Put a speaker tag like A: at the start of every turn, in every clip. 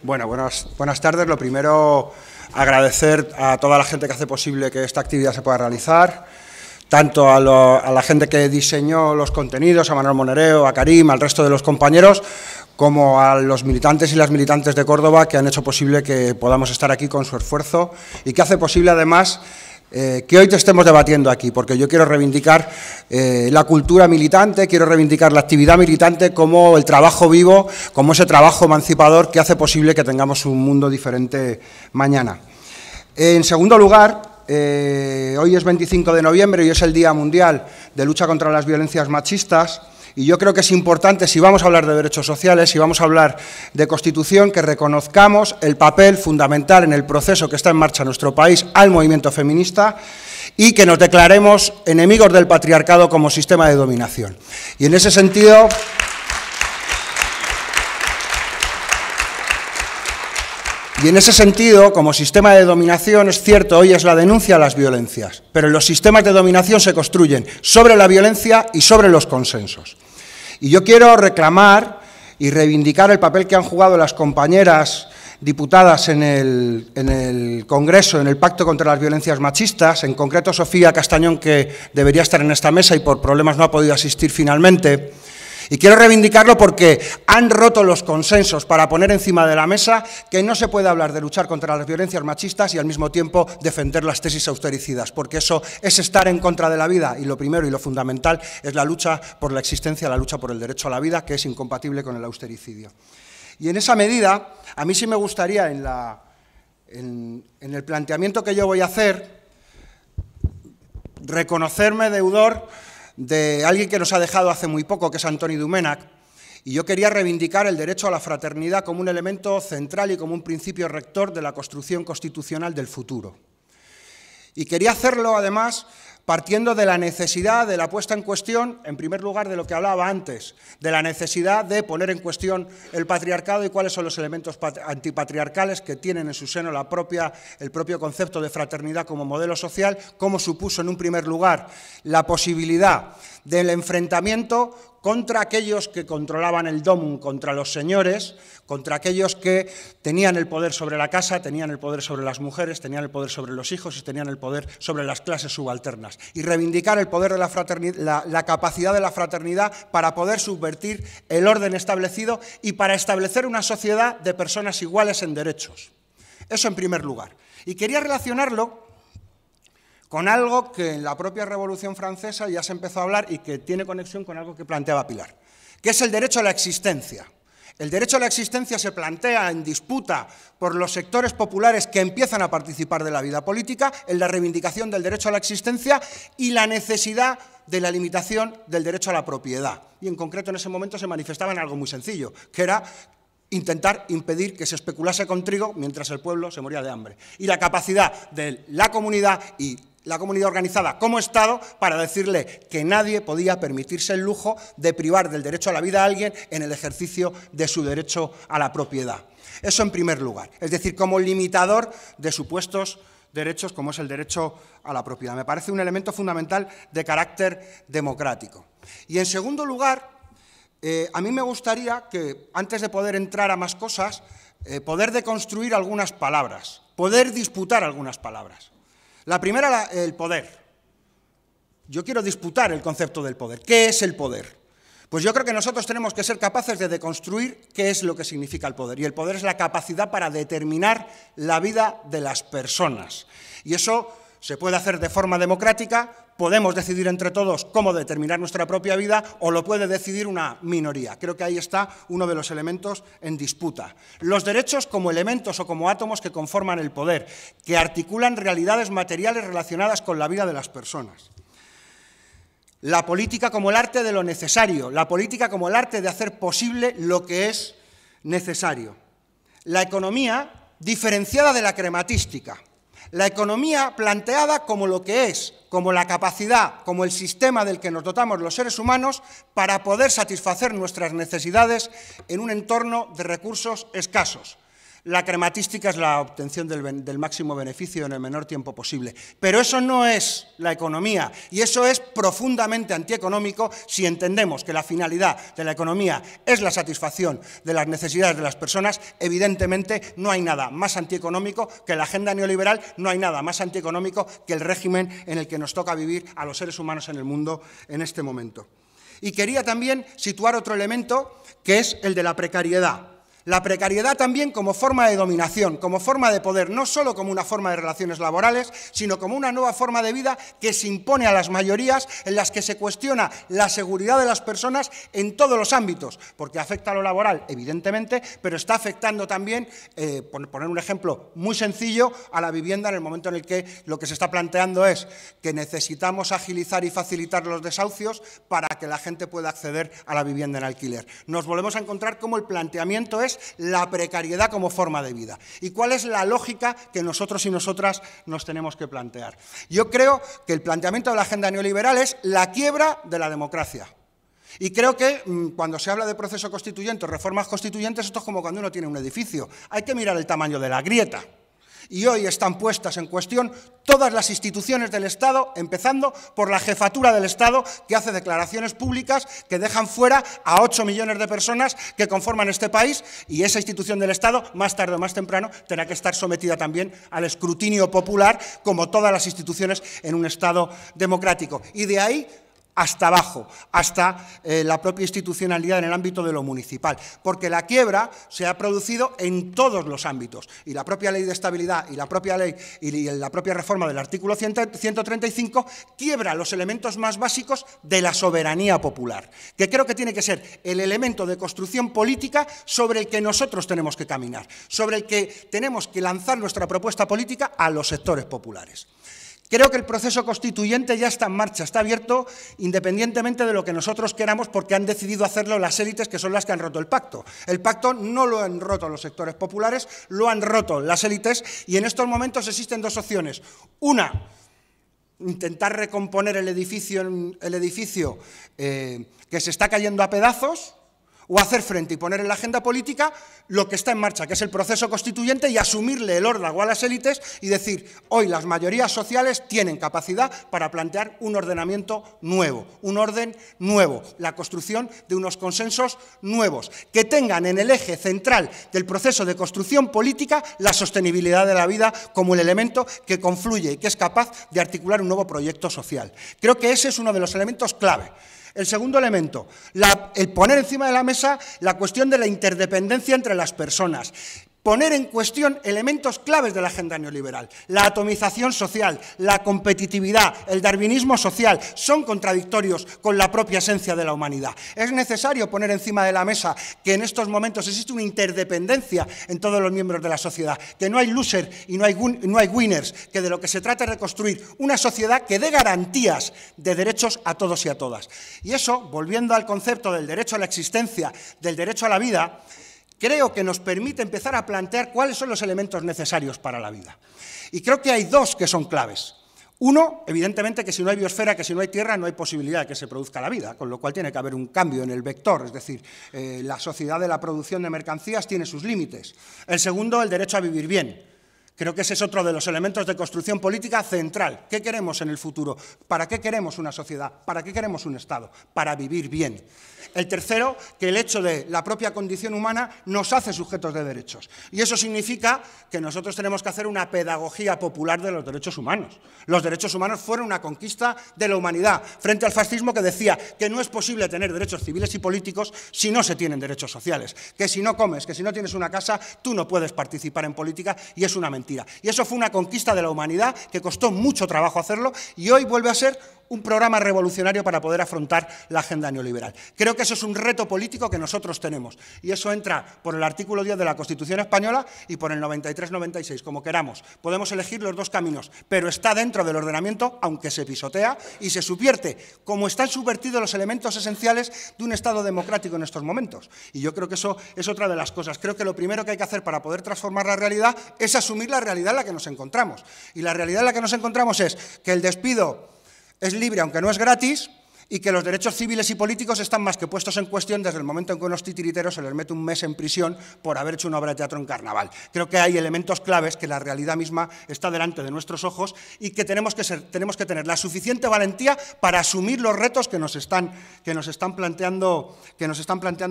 A: Bueno, buenas, buenas tardes. Lo primero, agradecer a toda la gente que hace posible que esta actividad se pueda realizar, tanto a, a la gente que diseñó los contenidos, a Manuel Monereo, a Karim, al resto de los compañeros, como a los militantes y las militantes de Córdoba que han hecho posible que podamos estar aquí con su esfuerzo y que hace posible, además, eh, que hoy te estemos debatiendo aquí, porque yo quiero reivindicar eh, la cultura militante, quiero reivindicar la actividad militante como el trabajo vivo, como ese trabajo emancipador que hace posible que tengamos un mundo diferente mañana. En segundo lugar, eh, hoy es 25 de noviembre y es el Día Mundial de Lucha contra las Violencias Machistas. Y yo creo que es importante, si vamos a hablar de derechos sociales, si vamos a hablar de Constitución, que reconozcamos el papel fundamental en el proceso que está en marcha en nuestro país al movimiento feminista y que nos declaremos enemigos del patriarcado como sistema de dominación. Y en ese sentido... Y en ese sentido, como sistema de dominación, es cierto, hoy es la denuncia a las violencias, pero los sistemas de dominación se construyen sobre la violencia y sobre los consensos. Y yo quiero reclamar y reivindicar el papel que han jugado las compañeras diputadas en el, Congreso, en el Pacto contra las Violencias Machistas, en concreto Sofía Castañón, que debería estar en esta mesa y por problemas no ha podido asistir finalmente, y quiero reivindicarlo porque han roto los consensos para poner encima de la mesa que no se puede hablar de luchar contra las violencias machistas y al mismo tiempo defender las tesis austericidas, porque eso es estar en contra de la vida y lo primero y lo fundamental es la lucha por la existencia, la lucha por el derecho a la vida, que es incompatible con el austericidio. Y en esa medida, a mí sí me gustaría, en, el planteamiento que yo voy a hacer, reconocerme deudor de alguien que nos ha dejado hace muy poco, que es Antoni Dumenac, y yo quería reivindicar el derecho a la fraternidad como un elemento central y como un principio rector de la construcción constitucional del futuro. Y quería hacerlo, además, partiendo de la necesidad de la puesta en cuestión, en primer lugar, de lo que hablaba antes, de la necesidad de poner en cuestión el patriarcado y cuáles son los elementos antipatriarcales que tienen en su seno la propia, el propio concepto de fraternidad como modelo social, como supuso en un primer lugar la posibilidad del enfrentamiento contra aquellos que controlaban el dom, contra los señores, contra aquellos que tenían el poder sobre la casa, tenían el poder sobre las mujeres, tenían el poder sobre los hijos y tenían el poder sobre las clases subalternas. Y reivindicar el poder de la fraternidad, la capacidad de la fraternidad para poder subvertir el orden establecido y para establecer una sociedad de personas iguales en derechos. Eso en primer lugar. Y quería relacionarlo con algo que en la propia Revolución Francesa ya se empezó a hablar y que tiene conexión con algo que planteaba Pilar, que es el derecho a la existencia. El derecho a la existencia se plantea en disputa por los sectores populares que empiezan a participar de la vida política, en la reivindicación del derecho a la existencia y la necesidad de la limitación del derecho a la propiedad. Y en concreto en ese momento se manifestaba en algo muy sencillo, que era intentar impedir que se especulase con trigo mientras el pueblo se moría de hambre. Y la capacidad de la comunidad y la comunidad organizada como Estado para decirle que nadie podía permitirse el lujo de privar del derecho a la vida a alguien en el ejercicio de su derecho a la propiedad. Eso en primer lugar, es decir, como limitador de supuestos derechos como es el derecho a la propiedad. Me parece un elemento fundamental de carácter democrático. Y en segundo lugar, eh, a mí me gustaría que, antes de poder entrar a más cosas, eh, poder deconstruir algunas palabras, poder disputar algunas palabras. La primera, el poder. Yo quiero disputar el concepto del poder. ¿Qué es el poder? Pues yo creo que nosotros tenemos que ser capaces de deconstruir qué es lo que significa el poder. Y el poder es la capacidad para determinar la vida de las personas. Y eso se puede hacer de forma democrática, podemos decidir entre todos cómo determinar nuestra propia vida o lo puede decidir una minoría. Creo que ahí está uno de los elementos en disputa. Los derechos como elementos o como átomos que conforman el poder, que articulan realidades materiales relacionadas con la vida de las personas. La política como el arte de lo necesario, la política como el arte de hacer posible lo que es necesario. La economía diferenciada de la crematística, la economía planteada como lo que es, como la capacidad, como el sistema del que nos dotamos los seres humanos para poder satisfacer nuestras necesidades en un entorno de recursos escasos. La crematística es la obtención del, máximo beneficio en el menor tiempo posible. Pero eso no es la economía y eso es profundamente antieconómico si entendemos que la finalidad de la economía es la satisfacción de las necesidades de las personas. Evidentemente no hay nada más antieconómico que la agenda neoliberal, no hay nada más antieconómico que el régimen en el que nos toca vivir a los seres humanos en el mundo en este momento. Y quería también situar otro elemento que es el de la precariedad. La precariedad también como forma de dominación, como forma de poder, no solo como una forma de relaciones laborales, sino como una nueva forma de vida que se impone a las mayorías en las que se cuestiona la seguridad de las personas en todos los ámbitos, porque afecta a lo laboral, evidentemente, pero está afectando también, eh, por poner un ejemplo muy sencillo, a la vivienda en el momento en el que lo que se está planteando es que necesitamos agilizar y facilitar los desahucios para que la gente pueda acceder a la vivienda en alquiler. Nos volvemos a encontrar como el planteamiento es la precariedad como forma de vida y cuál es la lógica que nosotros y nosotras nos tenemos que plantear. Yo creo que el planteamiento de la agenda neoliberal es la quiebra de la democracia. Y creo que mm, cuando se habla de proceso constituyente, reformas constituyentes, esto es como cuando uno tiene un edificio. Hay que mirar el tamaño de la grieta y hoy están puestas en cuestión todas las instituciones del Estado, empezando por la jefatura del Estado, que hace declaraciones públicas que dejan fuera a 8 millones de personas que conforman este país y esa institución del Estado, más tarde o más temprano, tendrá que estar sometida también al escrutinio popular, como todas las instituciones en un Estado democrático. Y de ahí hasta abajo, hasta eh, la propia institucionalidad en el ámbito de lo municipal, porque la quiebra se ha producido en todos los ámbitos y la propia ley de estabilidad y la propia ley y la propia reforma del artículo 135 quiebra los elementos más básicos de la soberanía popular, que creo que tiene que ser el elemento de construcción política sobre el que nosotros tenemos que caminar, sobre el que tenemos que lanzar nuestra propuesta política a los sectores populares. Creo que el proceso constituyente ya está en marcha, está abierto independientemente de lo que nosotros queramos porque han decidido hacerlo las élites que son las que han roto el pacto. El pacto no lo han roto los sectores populares, lo han roto las élites y en estos momentos existen dos opciones. Una, intentar recomponer el edificio, el edificio eh, que se está cayendo a pedazos, o hacer frente y poner en la agenda política lo que está en marcha, que es el proceso constituyente, y asumirle el órdago a las élites y decir, hoy las mayorías sociales tienen capacidad para plantear un ordenamiento nuevo, un orden nuevo, la construcción de unos consensos nuevos, que tengan en el eje central del proceso de construcción política la sostenibilidad de la vida como el elemento que confluye y que es capaz de articular un nuevo proyecto social. Creo que ese es uno de los elementos clave. El segundo elemento, el poner encima de la mesa la cuestión de la interdependencia entre las personas poner en cuestión elementos claves de la agenda neoliberal. La atomización social, la competitividad, el darwinismo social son contradictorios con la propia esencia de la humanidad. Es necesario poner encima de la mesa que en estos momentos existe una interdependencia en todos los miembros de la sociedad, que no hay losers y no hay, winners, que de lo que se trata es reconstruir una sociedad que dé garantías de derechos a todos y a todas. Y eso, volviendo al concepto del derecho a la existencia, del derecho a la vida, creo que nos permite empezar a plantear cuáles son los elementos necesarios para la vida. Y creo que hay dos que son claves. Uno, evidentemente, que si no hay biosfera, que si no hay tierra, no hay posibilidad de que se produzca la vida, con lo cual tiene que haber un cambio en el vector, es decir, eh, la sociedad de la producción de mercancías tiene sus límites. El segundo, el derecho a vivir bien. Creo que ese es otro de los elementos de construcción política central. ¿Qué queremos en el futuro? ¿Para qué queremos una sociedad? ¿Para qué queremos un Estado? Para vivir bien. El tercero, que el hecho de la propia condición humana nos hace sujetos de derechos. Y eso significa que nosotros tenemos que hacer una pedagogía popular de los derechos humanos. Los derechos humanos fueron una conquista de la humanidad frente al fascismo que decía que no es posible tener derechos civiles y políticos si no se tienen derechos sociales. Que si no comes, que si no tienes una casa, tú no puedes participar en política y es una mentira y eso fue una conquista de la humanidad que costó mucho trabajo hacerlo y hoy vuelve a ser un programa revolucionario para poder afrontar la agenda neoliberal. Creo que eso es un reto político que nosotros tenemos y eso entra por el artículo 10 de la Constitución española y por el 93-96, como queramos. Podemos elegir los dos caminos, pero está dentro del ordenamiento, aunque se pisotea y se subvierte, como están subvertidos los elementos esenciales de un Estado democrático en estos momentos. Y yo creo que eso es otra de las cosas. Creo que lo primero que hay que hacer para poder transformar la realidad es asumir la realidad en la que nos encontramos. Y la realidad en la que nos encontramos es que el despido es libre aunque no es gratis y que los derechos civiles y políticos están más que puestos en cuestión desde el momento en que unos titiriteros se les mete un mes en prisión por haber hecho una obra de teatro en carnaval. Creo que hay elementos claves que la realidad misma está delante de nuestros ojos y que tenemos que, tener la suficiente valentía para asumir los retos que nos están, planteando,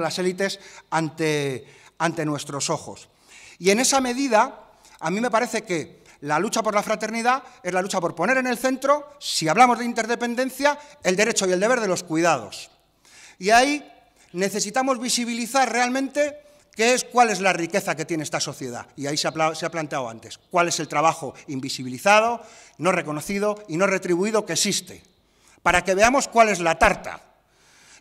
A: las élites ante nuestros ojos. Y en esa medida, a mí me parece que la lucha por la fraternidad es la lucha por poner en el centro, si hablamos de interdependencia, el derecho y el deber de los cuidados. Y ahí necesitamos visibilizar realmente qué es, cuál es la riqueza que tiene esta sociedad. Y ahí se ha, se ha planteado antes, cuál es el trabajo invisibilizado, no reconocido y no retribuido que existe, para que veamos cuál es la tarta.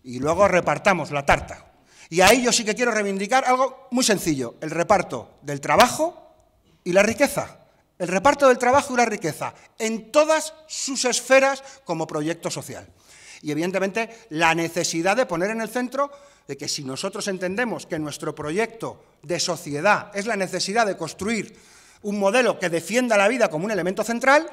A: Y luego repartamos la tarta. Y ahí yo sí que quiero reivindicar algo muy sencillo, el reparto del trabajo y la riqueza. El reparto del trabajo y la riqueza en todas sus esferas como proyecto social. Y evidentemente la necesidad de poner en el centro de que si nosotros entendemos que nuestro proyecto de sociedad es la necesidad de construir un modelo que defienda la vida como un elemento central,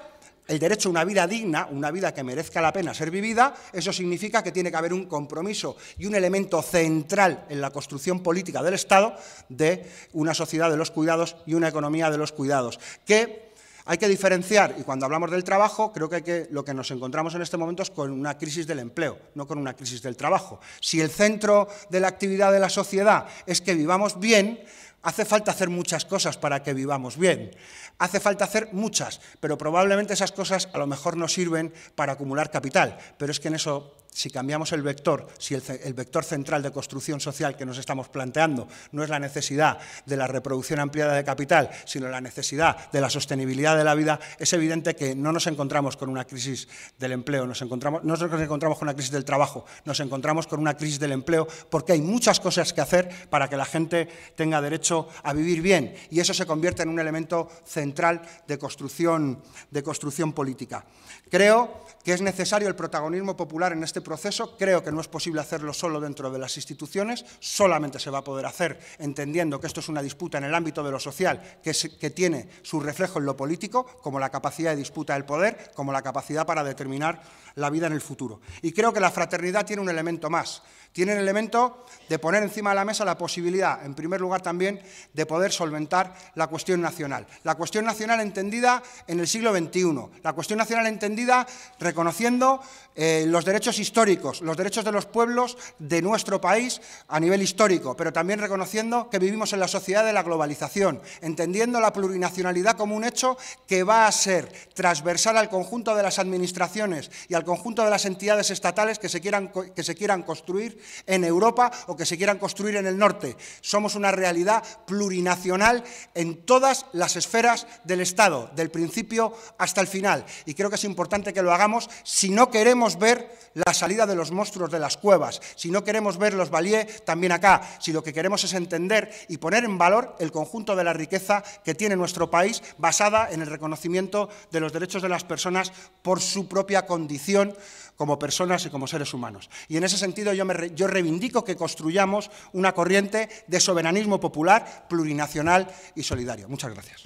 A: el derecho a una vida digna, una vida que merezca la pena ser vivida, eso significa que tiene que haber un compromiso y un elemento central en la construcción política del Estado de una sociedad de los cuidados y una economía de los cuidados, que hay que diferenciar, y cuando hablamos del trabajo, creo que, que, lo que nos encontramos en este momento es con una crisis del empleo, no con una crisis del trabajo. Si el centro de la actividad de la sociedad es que vivamos bien, Hace falta hacer muchas cosas para que vivamos bien. Hace falta hacer muchas, pero probablemente esas cosas a lo mejor no sirven para acumular capital. Pero es que en eso, si cambiamos el vector, si el, vector central de construcción social que nos estamos planteando no es la necesidad de la reproducción ampliada de capital, sino la necesidad de la sostenibilidad de la vida, es evidente que no nos encontramos con una crisis del empleo, nos encontramos, no nos encontramos con una crisis del trabajo, nos encontramos con una crisis del empleo porque hay muchas cosas que hacer para que la gente tenga derecho a vivir bien. Y eso se convierte en un elemento central de construcción, de construcción política. Creo que es necesario el protagonismo popular en este proceso. Creo que no es posible hacerlo solo dentro de las instituciones. Solamente se va a poder hacer entendiendo que esto es una disputa en el ámbito de lo social que, que tiene su reflejo en lo político, como la capacidad de disputa del poder, como la capacidad para determinar la vida en el futuro. Y creo que la fraternidad tiene un elemento más. Tiene el elemento de poner encima de la mesa la posibilidad, en primer lugar también, de poder solventar la cuestión nacional. La cuestión nacional entendida en el siglo XXI, la cuestión nacional entendida reconociendo eh, los derechos históricos, los derechos de los pueblos de nuestro país a nivel histórico, pero también reconociendo que vivimos en la sociedad de la globalización, entendiendo la plurinacionalidad como un hecho que va a ser transversal al conjunto de las administraciones y al conjunto de las entidades estatales que se quieran, que se quieran construir en Europa o que se quieran construir en el norte. Somos una realidad plurinacional en todas las esferas del Estado, del principio hasta el final. Y creo que es importante que lo hagamos si no queremos ver la salida de los monstruos de las cuevas, si no queremos ver los balíes también acá, si lo que queremos es entender y poner en valor el conjunto de la riqueza que tiene nuestro país basada en el reconocimiento de los derechos de las personas por su propia condición como personas y como seres humanos. Y en ese sentido yo, me, yo reivindico que construyamos una corriente de soberanismo popular plurinacional y solidario. Muchas gracias.